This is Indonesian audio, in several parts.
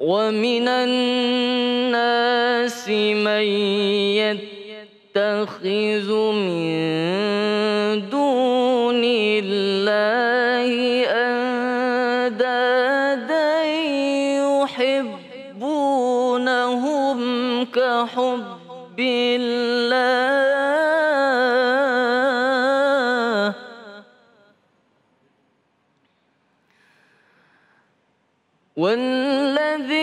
ومن الناس من يتخذ من دون الله والذي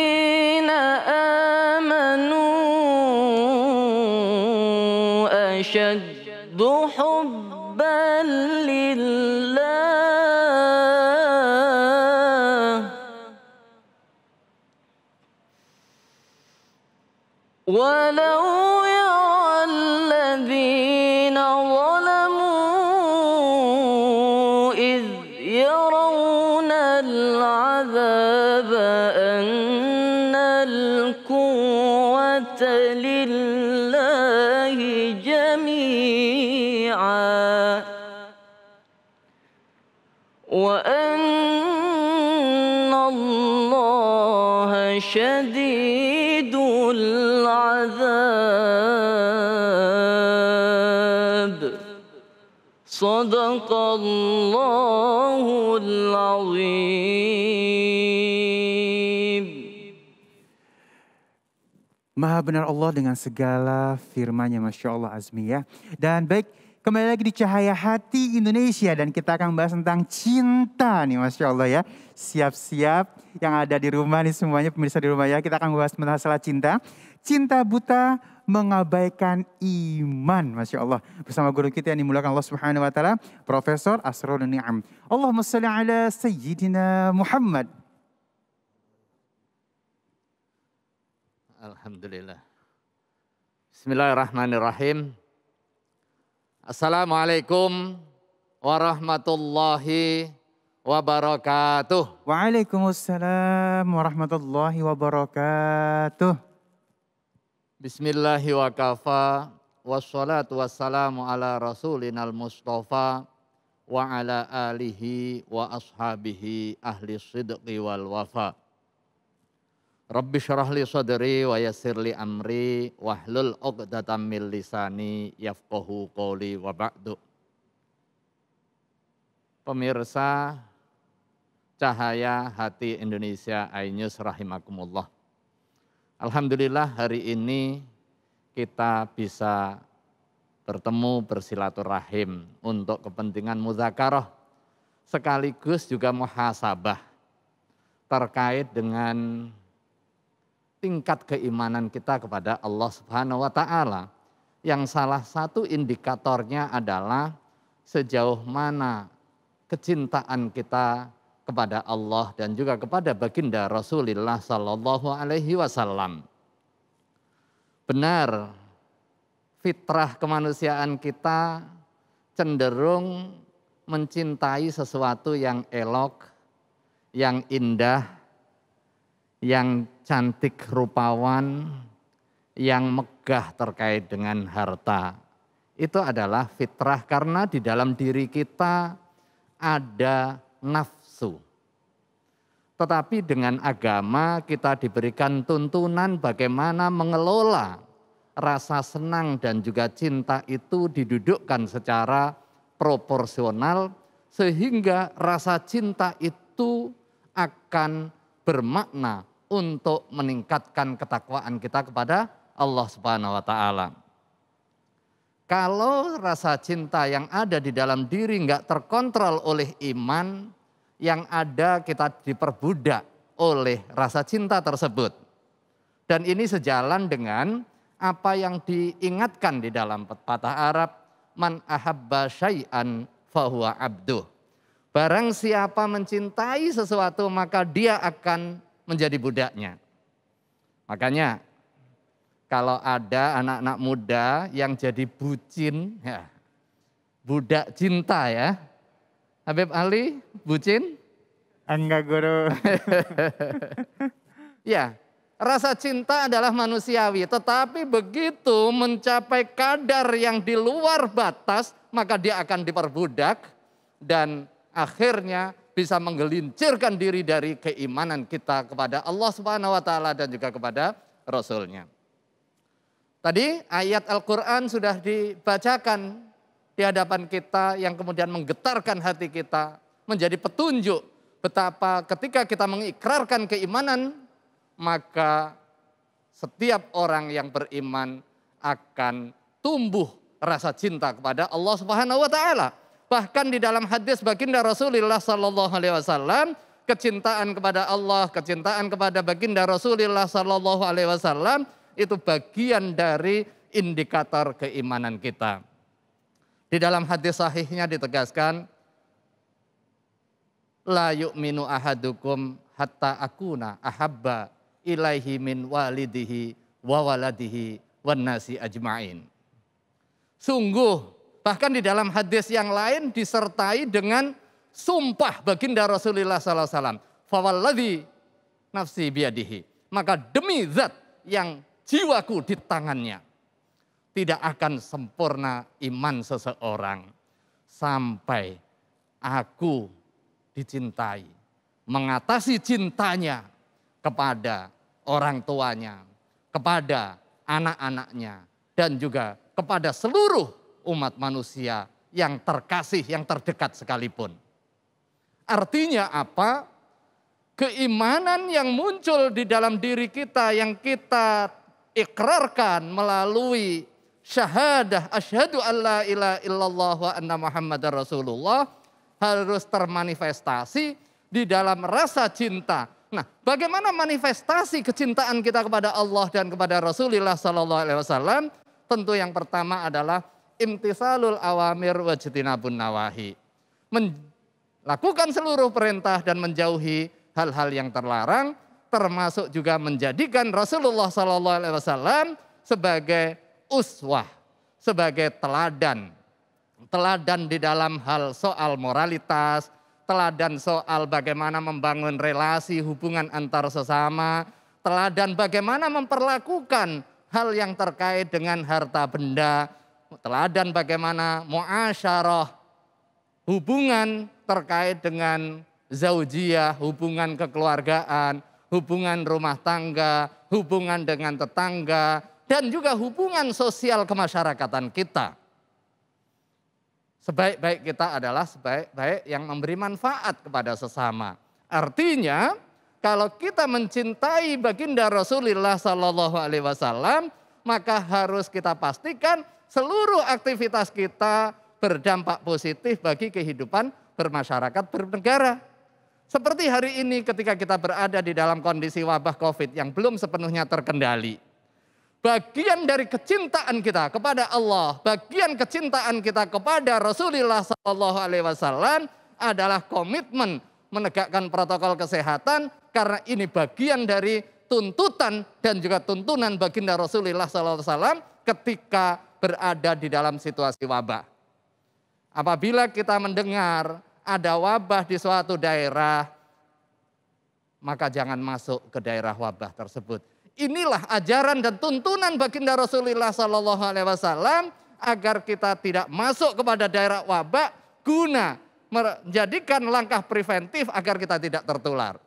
أن القوة لله جميعا وأن الله شديد العذاب صدق الله Maha benar Allah dengan segala firman-Nya, Masya Allah Azmi ya. Dan baik, kembali lagi di Cahaya Hati Indonesia dan kita akan bahas tentang cinta nih Masya Allah ya. Siap-siap yang ada di rumah nih semuanya, pemirsa di rumah ya. Kita akan bahas masalah cinta. Cinta buta mengabaikan iman. Masya Allah. Bersama guru kita yang dimulakan Allah Subhanahu Wa Taala, Profesor Asrul Ni'am. Allahumma salli ala Sayyidina Muhammad. Alhamdulillah. Bismillahirrahmanirrahim. Assalamualaikum warahmatullahi wabarakatuh. Waalaikumsalam warahmatullahi wabarakatuh. Bismillahi wa kafa wassalatu wassalamu ala rasulinal mustafa wa ala alihi wa ashabihi ahli sidqi wal wafa. Rabbi syrah li sadri wa yassir li amri wahlul uqdatan min lisani yafqahu qawli wa ba'du. Pemirsa Cahaya Hati Indonesia Ainyus rahimakumullah. Alhamdulillah hari ini kita bisa bertemu bersilaturahim untuk kepentingan muzakarah sekaligus juga muhasabah terkait dengan tingkat keimanan kita kepada Allah Subhanahu wa taala. Yang salah satu indikatornya adalah sejauh mana kecintaan kita kepada Allah dan juga kepada baginda Rasulullah Sallallahu Alaihi Wasallam. Benar, fitrah kemanusiaan kita cenderung mencintai sesuatu yang elok, yang indah, yang cantik rupawan, yang megah terkait dengan harta. Itu adalah fitrah karena di dalam diri kita ada nafsu. Tetapi dengan agama kita diberikan tuntunan bagaimana mengelola rasa senang dan juga cinta itu didudukkan secara proporsional sehingga rasa cinta itu akan bermakna untuk meningkatkan ketakwaan kita kepada Allah Subhanahu wa taala. Kalau rasa cinta yang ada di dalam diri nggak terkontrol oleh iman, yang ada kita diperbudak oleh rasa cinta tersebut. Dan ini sejalan dengan apa yang diingatkan di dalam patah Arab, man ahabba syai'an fahuwa abduh. Barang siapa mencintai sesuatu maka dia akan menjadi budaknya. Makanya kalau ada anak-anak muda yang jadi bucin, ya, budak cinta ya. Habib Ali, bucin? Enggak guru. ya, rasa cinta adalah manusiawi. Tetapi begitu mencapai kadar yang di luar batas, maka dia akan diperbudak. Dan akhirnya bisa menggelincirkan diri dari keimanan kita kepada Allah Subhanahu wa taala dan juga kepada rasulnya. Tadi ayat Al-Qur'an sudah dibacakan di hadapan kita yang kemudian menggetarkan hati kita, menjadi petunjuk betapa ketika kita mengikrarkan keimanan maka setiap orang yang beriman akan tumbuh rasa cinta kepada Allah Subhanahu wa taala Bahkan di dalam hadis baginda Rasulullah Sallallahu Alaihi Wasallam, kecintaan kepada Allah, kecintaan kepada baginda Rasulullah Sallallahu Alaihi Wasallam itu bagian dari indikator keimanan kita. Di dalam hadis sahihnya ditegaskan, la yu'minu ahadukum hatta akuna ahabba ilaihi min walidihi wa waladihi wa nasi ajmain. Sungguh Bahkan di dalam hadis yang lain disertai dengan sumpah baginda Rasulullah sallallahu wasallam Fawalladhi nafsi biadihi. Maka demi zat yang jiwaku di tangannya. Tidak akan sempurna iman seseorang. Sampai aku dicintai. Mengatasi cintanya kepada orang tuanya. Kepada anak-anaknya. Dan juga kepada seluruh umat manusia yang terkasih, yang terdekat sekalipun. Artinya apa? Keimanan yang muncul di dalam diri kita yang kita ikrarkan melalui syahadah asyhadu alla ilaha illallah wa anna muhammadar rasulullah harus termanifestasi di dalam rasa cinta. Nah, bagaimana manifestasi kecintaan kita kepada Allah dan kepada Rasulullah sallallahu alaihi wasallam? Tentu yang pertama adalah imtisalul awamir wajtinabun nawahi. Melakukan seluruh perintah dan menjauhi hal-hal yang terlarang, termasuk juga menjadikan Rasulullah Sallallahu Alaihi Wasallam sebagai uswah, sebagai teladan, teladan di dalam hal soal moralitas, teladan soal bagaimana membangun relasi hubungan antar sesama, teladan bagaimana memperlakukan hal yang terkait dengan harta benda, teladan bagaimana muasyarah, hubungan terkait dengan zaujiyah, hubungan kekeluargaan, hubungan rumah tangga, hubungan dengan tetangga, dan juga hubungan sosial kemasyarakatan kita. Sebaik-baik kita adalah sebaik-baik yang memberi manfaat kepada sesama. Artinya, kalau kita mencintai baginda Rasulullah Shallallahu Alaihi Wasallam, maka harus kita pastikan seluruh aktivitas kita berdampak positif bagi kehidupan bermasyarakat, bernegara. Seperti hari ini ketika kita berada di dalam kondisi wabah COVID yang belum sepenuhnya terkendali. Bagian dari kecintaan kita kepada Allah, bagian kecintaan kita kepada Rasulullah SAW Alaihi Wasallam adalah komitmen menegakkan protokol kesehatan karena ini bagian dari tuntutan dan juga tuntunan baginda Rasulullah SAW ketika berada di dalam situasi wabah. Apabila kita mendengar ada wabah di suatu daerah, maka jangan masuk ke daerah wabah tersebut. Inilah ajaran dan tuntunan baginda Rasulullah saw Alaihi Wasallam agar kita tidak masuk kepada daerah wabah guna menjadikan langkah preventif agar kita tidak tertular.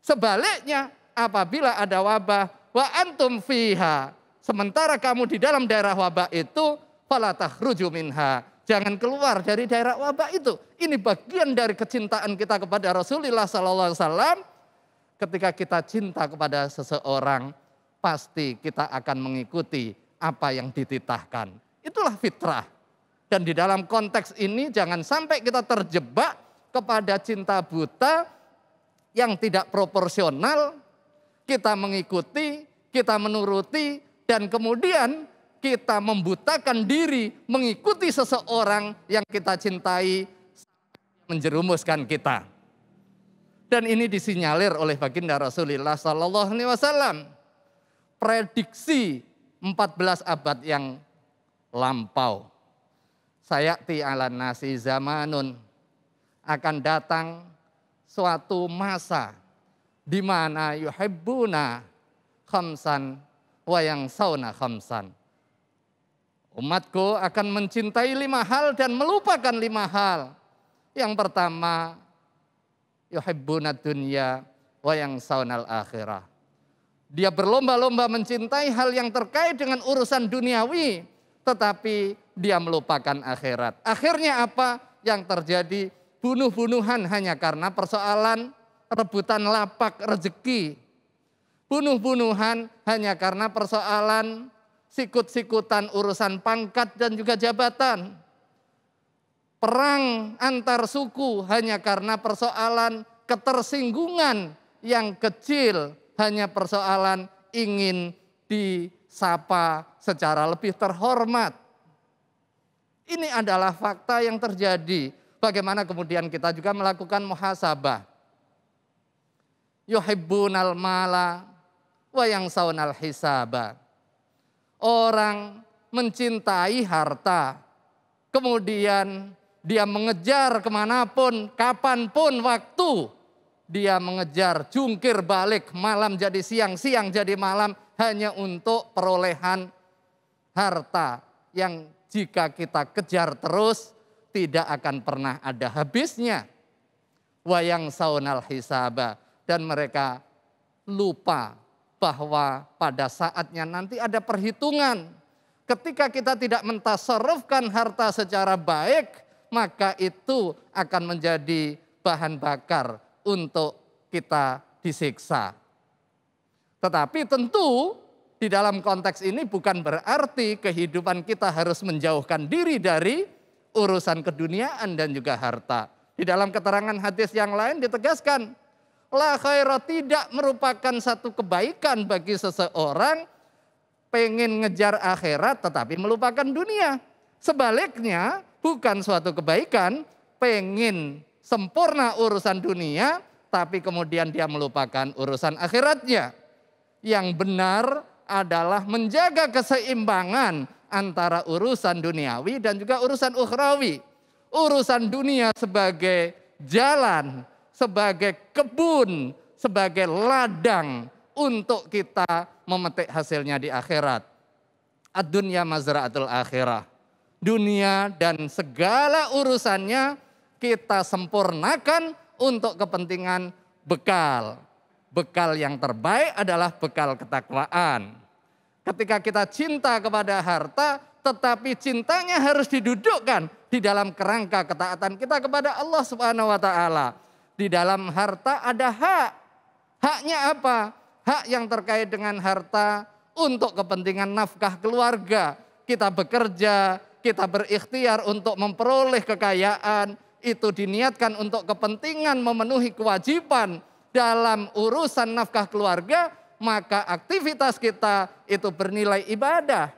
Sebaliknya, apabila ada wabah, wa antum fiha Sementara kamu di dalam daerah wabah itu, falatah minha. Jangan keluar dari daerah wabah itu. Ini bagian dari kecintaan kita kepada Rasulullah Sallallahu Alaihi Wasallam. Ketika kita cinta kepada seseorang, pasti kita akan mengikuti apa yang dititahkan. Itulah fitrah. Dan di dalam konteks ini jangan sampai kita terjebak kepada cinta buta yang tidak proporsional. Kita mengikuti, kita menuruti, dan kemudian kita membutakan diri mengikuti seseorang yang kita cintai menjerumuskan kita. Dan ini disinyalir oleh baginda Rasulullah Sallallahu Alaihi Wasallam. Prediksi 14 abad yang lampau. ti ala nasi zamanun. Akan datang suatu masa di mana yuhibbuna khamsan wayang yang sauna khamsan. Umatku akan mencintai lima hal dan melupakan lima hal. Yang pertama, yuhibbuna dunya wayang yang saunal akhirah. Dia berlomba-lomba mencintai hal yang terkait dengan urusan duniawi, tetapi dia melupakan akhirat. Akhirnya apa yang terjadi? Bunuh-bunuhan hanya karena persoalan rebutan lapak rezeki bunuh-bunuhan hanya karena persoalan sikut-sikutan urusan pangkat dan juga jabatan. Perang antar suku hanya karena persoalan ketersinggungan yang kecil, hanya persoalan ingin disapa secara lebih terhormat. Ini adalah fakta yang terjadi. Bagaimana kemudian kita juga melakukan muhasabah. Yuhibbunal mala wa yang saunal hisaba. Orang mencintai harta, kemudian dia mengejar kemanapun, kapanpun waktu. Dia mengejar, jungkir balik, malam jadi siang, siang jadi malam, hanya untuk perolehan harta yang jika kita kejar terus tidak akan pernah ada habisnya. Wayang saunal hisaba. Dan mereka lupa bahwa pada saatnya nanti ada perhitungan. Ketika kita tidak mentasarufkan harta secara baik, maka itu akan menjadi bahan bakar untuk kita disiksa. Tetapi tentu di dalam konteks ini bukan berarti kehidupan kita harus menjauhkan diri dari urusan keduniaan dan juga harta. Di dalam keterangan hadis yang lain ditegaskan la khaira tidak merupakan satu kebaikan bagi seseorang pengen ngejar akhirat tetapi melupakan dunia. Sebaliknya bukan suatu kebaikan pengen sempurna urusan dunia tapi kemudian dia melupakan urusan akhiratnya. Yang benar adalah menjaga keseimbangan antara urusan duniawi dan juga urusan ukhrawi. Urusan dunia sebagai jalan sebagai kebun, sebagai ladang untuk kita memetik hasilnya di akhirat. Ad-dunya mazra'atul akhirah. Dunia dan segala urusannya kita sempurnakan untuk kepentingan bekal. Bekal yang terbaik adalah bekal ketakwaan. Ketika kita cinta kepada harta, tetapi cintanya harus didudukkan di dalam kerangka ketaatan kita kepada Allah Subhanahu wa taala di dalam harta ada hak. Haknya apa? Hak yang terkait dengan harta untuk kepentingan nafkah keluarga. Kita bekerja, kita berikhtiar untuk memperoleh kekayaan. Itu diniatkan untuk kepentingan memenuhi kewajiban dalam urusan nafkah keluarga, maka aktivitas kita itu bernilai ibadah.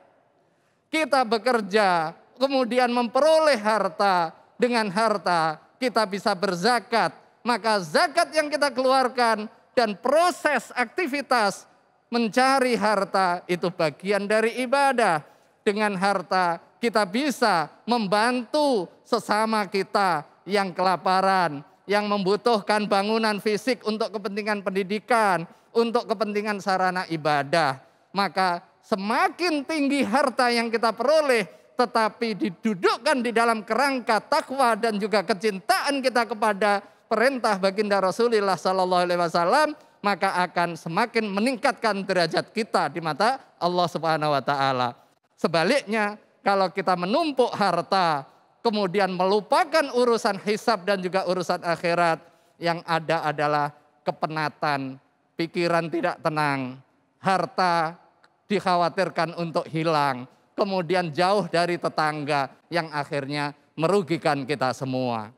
Kita bekerja, kemudian memperoleh harta. Dengan harta kita bisa berzakat, maka zakat yang kita keluarkan dan proses aktivitas mencari harta itu bagian dari ibadah. Dengan harta kita bisa membantu sesama kita yang kelaparan, yang membutuhkan bangunan fisik untuk kepentingan pendidikan, untuk kepentingan sarana ibadah. Maka semakin tinggi harta yang kita peroleh, tetapi didudukkan di dalam kerangka takwa dan juga kecintaan kita kepada perintah baginda Rasulullah Sallallahu Alaihi Wasallam, maka akan semakin meningkatkan derajat kita di mata Allah Subhanahu Wa Taala. Sebaliknya, kalau kita menumpuk harta, kemudian melupakan urusan hisab dan juga urusan akhirat, yang ada adalah kepenatan, pikiran tidak tenang, harta dikhawatirkan untuk hilang, kemudian jauh dari tetangga yang akhirnya merugikan kita semua.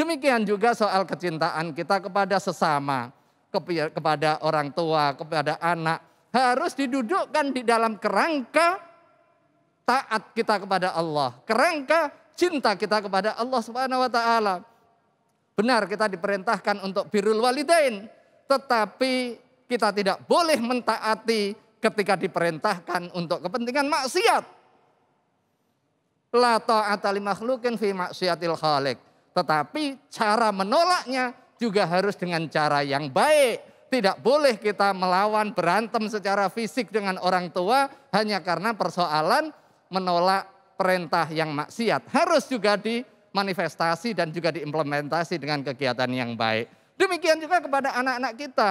Demikian juga soal kecintaan kita kepada sesama, kepada orang tua, kepada anak. Harus didudukkan di dalam kerangka taat kita kepada Allah. Kerangka cinta kita kepada Allah Subhanahu wa taala. Benar kita diperintahkan untuk birrul walidain, tetapi kita tidak boleh mentaati ketika diperintahkan untuk kepentingan maksiat. La ta'ata li fi maksiatil khalik. Tetapi cara menolaknya juga harus dengan cara yang baik. Tidak boleh kita melawan berantem secara fisik dengan orang tua hanya karena persoalan menolak perintah yang maksiat. Harus juga dimanifestasi dan juga diimplementasi dengan kegiatan yang baik. Demikian juga kepada anak-anak kita.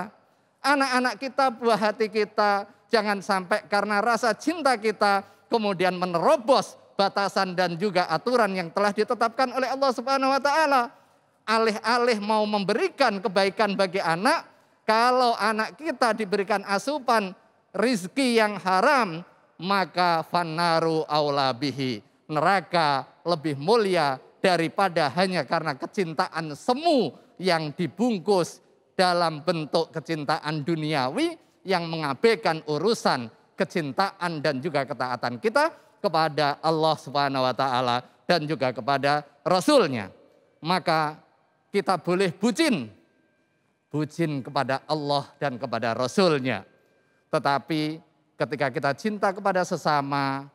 Anak-anak kita, buah hati kita, jangan sampai karena rasa cinta kita kemudian menerobos batasan dan juga aturan yang telah ditetapkan oleh Allah Subhanahu wa taala. Alih-alih mau memberikan kebaikan bagi anak, kalau anak kita diberikan asupan rizki yang haram, maka fanaru bihi. Neraka lebih mulia daripada hanya karena kecintaan semu yang dibungkus dalam bentuk kecintaan duniawi yang mengabaikan urusan kecintaan dan juga ketaatan kita kepada Allah Subhanahu wa taala dan juga kepada rasulnya. Maka kita boleh bucin bucin kepada Allah dan kepada rasulnya. Tetapi ketika kita cinta kepada sesama,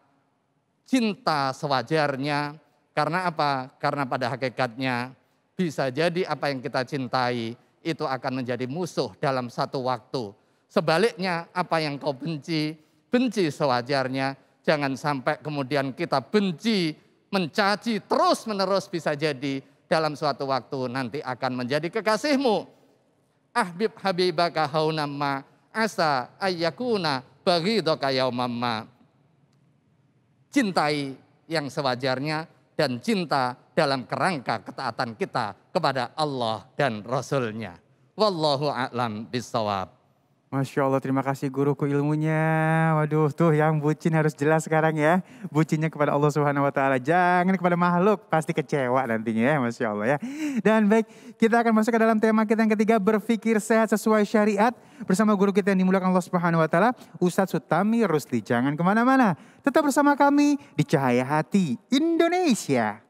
cinta sewajarnya karena apa? Karena pada hakikatnya bisa jadi apa yang kita cintai itu akan menjadi musuh dalam satu waktu. Sebaliknya, apa yang kau benci, benci sewajarnya Jangan sampai kemudian kita benci, mencaci terus-menerus bisa jadi dalam suatu waktu nanti akan menjadi kekasihmu. Ahbib habibaka haunamma asa ayyakuna baghidaka yaumamma. Cintai yang sewajarnya dan cinta dalam kerangka ketaatan kita kepada Allah dan Rasulnya. Wallahu a'lam bisawab. Masya Allah, terima kasih guruku ilmunya. Waduh, tuh yang bucin harus jelas sekarang ya. Bucinnya kepada Allah Subhanahu wa Ta'ala. Jangan kepada makhluk, pasti kecewa nantinya ya, Masya Allah ya. Dan baik, kita akan masuk ke dalam tema kita yang ketiga, berpikir sehat sesuai syariat. Bersama guru kita yang dimulakan Allah Subhanahu wa Ta'ala, Ustadz Sutami Rusli. Jangan kemana-mana, tetap bersama kami di Cahaya Hati Indonesia.